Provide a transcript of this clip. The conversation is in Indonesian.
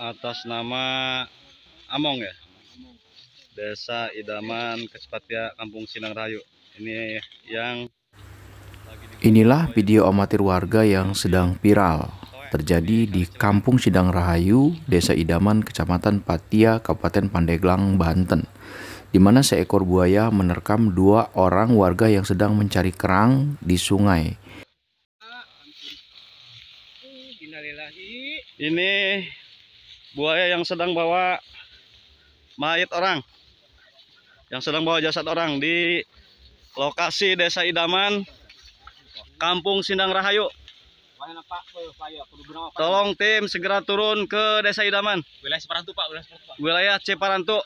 atas nama Among ya Desa Idaman Kecepatia Kampung Sinang Rayu ini yang Inilah video amatir warga yang sedang viral terjadi di Kampung Sidang Rahayu, Desa Idaman, Kecamatan Patia, Kabupaten Pandeglang, Banten. Di mana seekor buaya menerkam dua orang warga yang sedang mencari kerang di sungai. Ini buaya yang sedang bawa mayat orang. Yang sedang bawa jasad orang di lokasi Desa Idaman, Kampung Sindang Rahayu. Ya, Tolong tim segera turun ke Desa Idaman. Wilayah Ciparantu Pak, Wilayah Ciparantu.